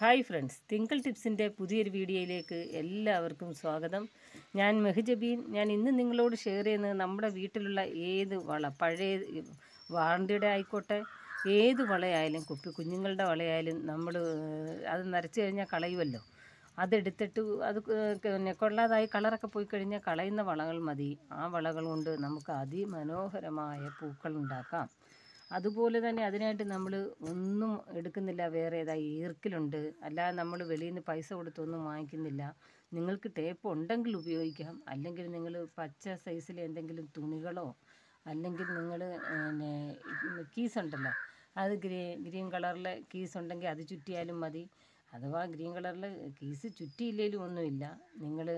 hi friends തിങ്കൾ ടിപ്സിൻ്റെ പുതിയൊരു വീഡിയോയിലേക്ക് എല്ലാവർക്കും സ്വാഗതം ഞാൻ മെഹ്ജബീൻ ഞാൻ ഇന്ന് നിങ്ങളോട് ഷെയർ ചെയ്യുന്നത് നമ്മുടെ വീട്ടിലുള്ള ഏത് വള പഴയ വാണ്ടിയുടെ ആയിക്കോട്ടെ ഏത് വളയായാലും കുപ്പി കുഞ്ഞുങ്ങളുടെ വളയായാലും നമ്മൾ അത് നരച്ച് കഴിഞ്ഞാൽ കളയുമല്ലോ അതെടുത്തിട്ട് അത് പിന്നെ കൊള്ളാതായി കളറൊക്കെ പോയി കഴിഞ്ഞാൽ കളയുന്ന വളകൾ മതി ആ വളകൾ കൊണ്ട് നമുക്ക് അതിമനോഹരമായ പൂക്കൾ ഉണ്ടാക്കാം അതുപോലെ തന്നെ അതിനായിട്ട് നമ്മൾ ഒന്നും എടുക്കുന്നില്ല വേറെ ഏതാ ഈർക്കിലുണ്ട് അല്ലാതെ നമ്മൾ വെളിയിൽ നിന്ന് പൈസ കൊടുത്തൊന്നും വാങ്ങിക്കുന്നില്ല നിങ്ങൾക്ക് ടേപ്പ് ഉണ്ടെങ്കിൽ ഉപയോഗിക്കാം അല്ലെങ്കിൽ നിങ്ങൾ പച്ച സൈസിലെ എന്തെങ്കിലും തുണികളോ അല്ലെങ്കിൽ നിങ്ങൾ കീസ് ഉണ്ടല്ലോ അത് ഗ്രീൻ ഗ്രീൻ കളറിലെ കീസ് ഉണ്ടെങ്കിൽ അത് ചുറ്റിയാലും മതി അഥവാ ഗ്രീൻ കളറിലെ കീസ് ചുറ്റിയില്ലെങ്കിലും ഒന്നുമില്ല നിങ്ങൾ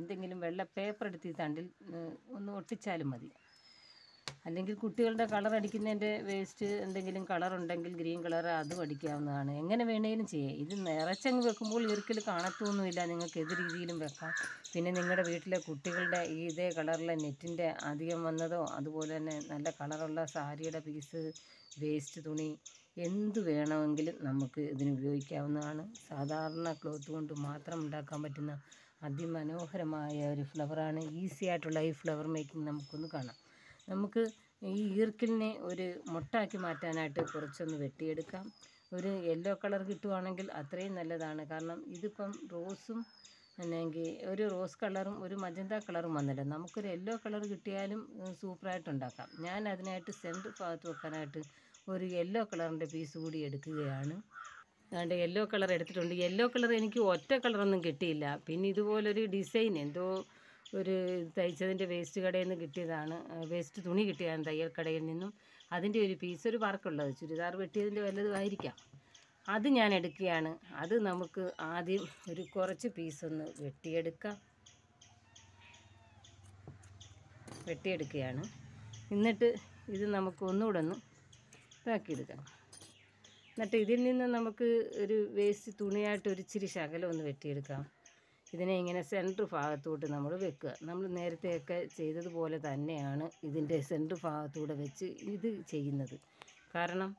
എന്തെങ്കിലും വെള്ള പേപ്പർ എടുത്ത് തണ്ടിൽ ഒന്ന് ഒട്ടിച്ചാലും മതി അല്ലെങ്കിൽ കുട്ടികളുടെ കളർ അടിക്കുന്നതിൻ്റെ വേസ്റ്റ് എന്തെങ്കിലും കളർ ഉണ്ടെങ്കിൽ ഗ്രീൻ കളർ അതും അടിക്കാവുന്നതാണ് എങ്ങനെ വേണമെങ്കിലും ചെയ്യാം ഇത് നിറച്ചങ്ങ് വെക്കുമ്പോൾ ഒരിക്കലും കാണത്തൊന്നുമില്ല നിങ്ങൾക്ക് ഏത് രീതിയിലും വെക്കാം പിന്നെ നിങ്ങളുടെ വീട്ടിലെ കുട്ടികളുടെ ഈ ഇതേ കളറിലെ നെറ്റിൻ്റെ അധികം വന്നതോ അതുപോലെ തന്നെ നല്ല കളറുള്ള സാരിയുടെ പീസ് വേസ്റ്റ് തുണി എന്ത് വേണമെങ്കിലും നമുക്ക് ഇതിന് ഉപയോഗിക്കാവുന്നതാണ് സാധാരണ ക്ലോത്ത് കൊണ്ട് മാത്രം ഉണ്ടാക്കാൻ പറ്റുന്ന അതിമനോഹരമായ ഒരു ഫ്ലവറാണ് ഈസി ആയിട്ടുള്ള ഈ ഫ്ലവർ മേക്കിംഗ് നമുക്കൊന്ന് കാണാം നമുക്ക് ഈ ഈർക്കിലിനെ ഒരു മുട്ടാക്കി മാറ്റാനായിട്ട് കുറച്ചൊന്ന് വെട്ടിയെടുക്കാം ഒരു യെല്ലോ കളർ കിട്ടുവാണെങ്കിൽ അത്രയും നല്ലതാണ് കാരണം ഇതിപ്പം റോസും അല്ലെങ്കിൽ ഒരു റോസ് കളറും ഒരു മജന്ത കളറും വന്നല്ലോ നമുക്കൊരു യെല്ലോ കളർ കിട്ടിയാലും സൂപ്പറായിട്ട് ഉണ്ടാക്കാം ഞാൻ അതിനായിട്ട് സെൻറ്റർ ഭാഗത്ത് വെക്കാനായിട്ട് ഒരു യെല്ലോ കളറിൻ്റെ പീസ് കൂടി എടുക്കുകയാണ് അതുകൊണ്ട് യെല്ലോ കളർ എടുത്തിട്ടുണ്ട് യെല്ലോ കളർ എനിക്ക് ഒറ്റ കളറൊന്നും കിട്ടിയില്ല പിന്നെ ഇതുപോലൊരു ഡിസൈൻ എന്തോ ഒരു തയ്ച്ചതിൻ്റെ വേസ്റ്റ് കടയിൽ നിന്ന് കിട്ടിയതാണ് വേസ്റ്റ് തുണി കിട്ടിയതാണ് തയ്യൽ കടയിൽ നിന്നും അതിൻ്റെ ഒരു പീസ് ഒരു വർക്കുള്ളത് ചുരിദാർ വെട്ടിയതിൻ്റെ വല്ലതുമായിരിക്കാം അത് ഞാൻ എടുക്കുകയാണ് അത് നമുക്ക് ആദ്യം ഒരു കുറച്ച് പീസൊന്ന് വെട്ടിയെടുക്കാം വെട്ടിയെടുക്കുകയാണ് എന്നിട്ട് ഇത് നമുക്ക് ഒന്നുകൂടെ ഒന്ന് ഇതാക്കിയെടുക്കാം എന്നിട്ട് ഇതിൽ നിന്ന് നമുക്ക് ഒരു വേസ്റ്റ് തുണിയായിട്ട് ഒരു ഇച്ചിരി ശകലം ഒന്ന് വെട്ടിയെടുക്കാം ഇതിനെ ഇങ്ങനെ സെൻറ്റർ ഭാഗത്തോട്ട് നമ്മൾ വെക്കുക നമ്മൾ നേരത്തെയൊക്കെ ചെയ്തതുപോലെ തന്നെയാണ് ഇതിൻ്റെ സെൻറ്റർ ഭാഗത്തൂടെ വെച്ച് ഇത് ചെയ്യുന്നത് കാരണം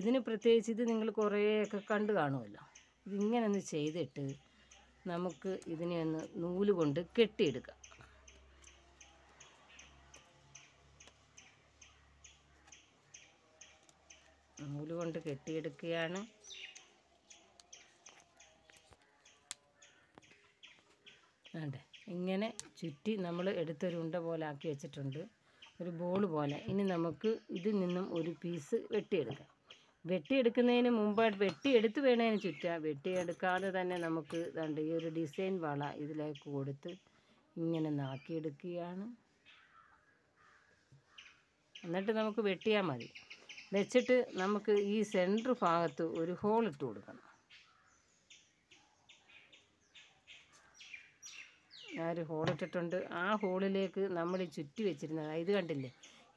ഇതിന് പ്രത്യേകിച്ച് ഇത് നിങ്ങൾ കുറേയൊക്കെ കണ്ടു കാണുമല്ലോ ഇതിങ്ങനെ ഒന്ന് ചെയ്തിട്ട് നമുക്ക് ഇതിനെ ഒന്ന് നൂല് കൊണ്ട് കെട്ടിയെടുക്കാം നൂല് കൊണ്ട് കെട്ടിയെടുക്കുകയാണ് വേണ്ടേ ഇങ്ങനെ ചുറ്റി നമ്മൾ എടുത്തൊരു ഉണ്ട പോലെ ആക്കി വെച്ചിട്ടുണ്ട് ഒരു ബോൾ പോലെ ഇനി നമുക്ക് ഇതിൽ നിന്നും ഒരു പീസ് വെട്ടിയെടുക്കാം വെട്ടിയെടുക്കുന്നതിന് മുമ്പായിട്ട് വെട്ടിയെടുത്ത് വേണേന് വെട്ടി വെട്ടിയെടുക്കാതെ തന്നെ നമുക്ക് ഇതാണ്ട് ഈ ഒരു ഡിസൈൻ വള ഇതിലേക്ക് കൊടുത്ത് ഇങ്ങനെ നാക്കിയെടുക്കുകയാണ് എന്നിട്ട് നമുക്ക് വെട്ടിയാൽ മതി വെച്ചിട്ട് നമുക്ക് ഈ സെൻറ്റർ ഭാഗത്ത് ഒരു ഹോൾ ഇട്ട് കൊടുക്കണം ആ ഒരു ഹോളിട്ടിട്ടുണ്ട് ആ ഹോളിലേക്ക് നമ്മൾ ഈ ചുറ്റി വെച്ചിരുന്ന ഇത് കണ്ടില്ലേ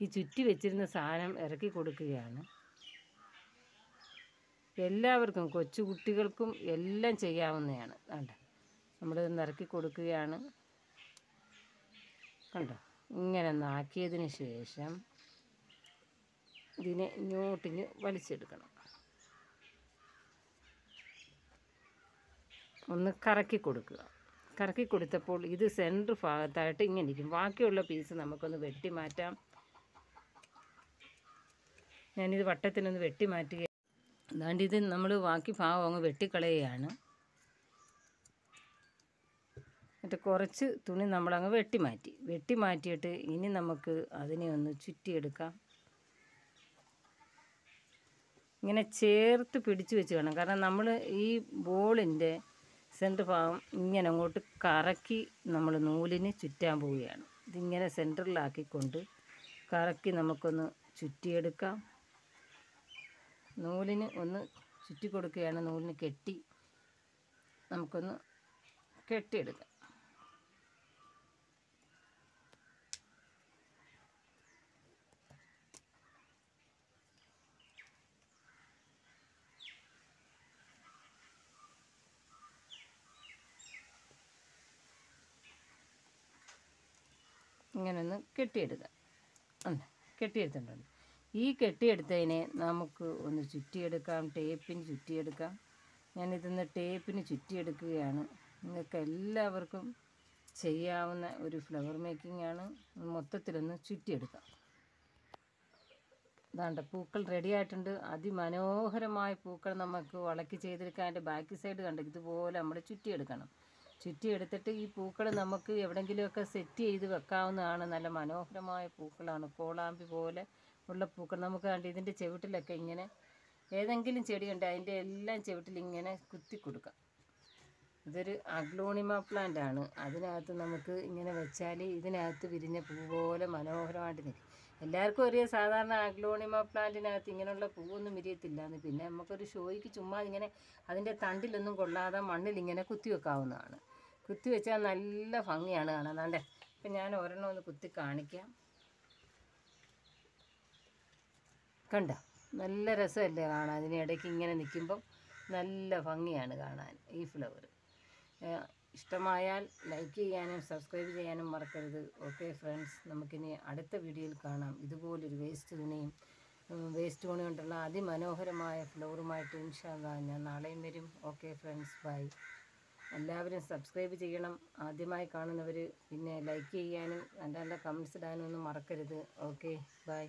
ഈ ചുറ്റി വെച്ചിരുന്ന സാധനം ഇറക്കി കൊടുക്കുകയാണ് എല്ലാവർക്കും കൊച്ചു കുട്ടികൾക്കും എല്ലാം ചെയ്യാവുന്നതാണ് കണ്ട നമ്മൾ ഇറക്കി കൊടുക്കുകയാണ് കണ്ടോ ഇങ്ങനെ നാക്കിയതിന് ശേഷം ഇതിനെ ഇങ്ങോട്ടിഞ്ഞ് വലിച്ചെടുക്കണം ഒന്ന് കറക്കി കൊടുക്കുക കറക്കി കൊടുത്തപ്പോൾ ഇത് സെൻറ്റർ ഭാഗത്തായിട്ട് ഇങ്ങനെ ഇരിക്കും ബാക്കിയുള്ള പീസ് നമുക്കൊന്ന് വെട്ടി മാറ്റാം ഞാനിത് വട്ടത്തിനൊന്ന് വെട്ടി മാറ്റുക അതാണ്ട് ഇത് നമ്മൾ ബാക്കി ഭാഗം അങ്ങ് വെട്ടിക്കളയുകയാണ് എന്നിട്ട് കുറച്ച് തുണി നമ്മളങ്ങ് വെട്ടി മാറ്റി വെട്ടി മാറ്റിയിട്ട് ഇനി നമുക്ക് അതിനെ ഒന്ന് ചുറ്റിയെടുക്കാം ഇങ്ങനെ ചേർത്ത് പിടിച്ചു വെച്ച് വേണം കാരണം നമ്മൾ ഈ ബോളിൻ്റെ സെൻറ്റർ ഭാഗം ഇങ്ങനെ അങ്ങോട്ട് കറക്കി നമ്മൾ നൂലിന് ചുറ്റാൻ പോവുകയാണ് ഇതിങ്ങനെ സെൻറ്ററിലാക്കിക്കൊണ്ട് കറക്കി നമുക്കൊന്ന് ചുറ്റിയെടുക്കാം നൂലിന് ഒന്ന് ചുറ്റി കൊടുക്കുകയാണ് നൂലിന് കെട്ടി നമുക്കൊന്ന് കെട്ടിയെടുക്കാം ഇങ്ങനെ ഒന്ന് കെട്ടിയെടുക്കുക കെട്ടിയെടുത്തിട്ടുണ്ട് ഈ കെട്ടിയെടുത്തതിനെ നമുക്ക് ഒന്ന് ചുറ്റിയെടുക്കാം ടേപ്പിന് ചുറ്റിയെടുക്കാം ഞാനിതൊന്ന് ടേപ്പിന് ചുറ്റിയെടുക്കുകയാണ് നിങ്ങൾക്ക് എല്ലാവർക്കും ചെയ്യാവുന്ന ഒരു ഫ്ലവർ മേക്കിംഗ് ആണ് മൊത്തത്തിലൊന്ന് ചുറ്റിയെടുക്കാം ഇതാണ്ട് പൂക്കൾ റെഡി ആയിട്ടുണ്ട് അതിമനോഹരമായ പൂക്കൾ നമുക്ക് വളക്കി ചെയ്തെടുക്കാൻ അതിൻ്റെ ബാക്ക് സൈഡ് കണ്ട് ഇതുപോലെ നമ്മൾ ചുറ്റിയെടുക്കണം ചുറ്റി എടുത്തിട്ട് ഈ പൂക്കൾ നമുക്ക് എവിടെയെങ്കിലുമൊക്കെ സെറ്റ് ചെയ്ത് വെക്കാവുന്നതാണ് നല്ല മനോഹരമായ പൂക്കളാണ് കോളാമ്പി പോലെ ഉള്ള പൂക്കൾ നമുക്ക് കണ്ട് ഇതിൻ്റെ ചുവട്ടിലൊക്കെ ഇങ്ങനെ ഏതെങ്കിലും ചെടിയുണ്ട് അതിൻ്റെ എല്ലാം ചുവട്ടിൽ ഇങ്ങനെ കുത്തി കൊടുക്കാം ഇതൊരു അഗ്ലോണിമ പ്ലാന്റ് ആണ് അതിനകത്ത് നമുക്ക് ഇങ്ങനെ വെച്ചാൽ ഇതിനകത്ത് വിരിഞ്ഞ പൂ പോലെ മനോഹരമായിട്ട് നിൽക്കും എല്ലാവർക്കും അറിയാം സാധാരണ അഗ്ലോണിമ പ്ലാന്റിനകത്ത് ഇങ്ങനെയുള്ള പൂവൊന്നും വിരിയത്തില്ല എന്ന് പിന്നെ നമുക്കൊരു ഷോയ്ക്ക് ചുമ്മാ ഇങ്ങനെ അതിൻ്റെ തണ്ടിലൊന്നും കൊള്ളാതെ മണ്ണിൽ ഇങ്ങനെ കുത്തി വെക്കാവുന്നതാണ് കുത്തി വെച്ചാൽ നല്ല ഭംഗിയാണ് കാണാൻ അതെ ഇപ്പം ഞാൻ ഒരെണ്ണം ഒന്ന് കുത്തി കാണിക്കാം കണ്ട നല്ല രസമല്ലേ കാണാൻ അതിനിടയ്ക്ക് ഇങ്ങനെ നിൽക്കുമ്പം നല്ല ഭംഗിയാണ് കാണാൻ ഈ ഫ്ലവർ ഇഷ്ടമായാൽ ലൈക്ക് ചെയ്യാനും സബ്സ്ക്രൈബ് ചെയ്യാനും മറക്കരുത് ഓക്കെ ഫ്രണ്ട്സ് നമുക്കിനി അടുത്ത വീഡിയോയിൽ കാണാം ഇതുപോലൊരു വേസ്റ്റ് തുണിയും വേസ്റ്റ് തുണി കൊണ്ടുള്ള അതിമനോഹരമായ ഫ്ലോറുമായിട്ട് ഇൻഷാല്ല ഞാൻ നാളെയും വരും ഓക്കെ ഫ്രണ്ട്സ് ബൈ എല്ലാവരും സബ്സ്ക്രൈബ് ചെയ്യണം ആദ്യമായി കാണുന്നവർ പിന്നെ ലൈക്ക് ചെയ്യാനും നല്ല നല്ല കമൻസ് ഇടാനും ഒന്നും മറക്കരുത് ഓക്കെ ബൈ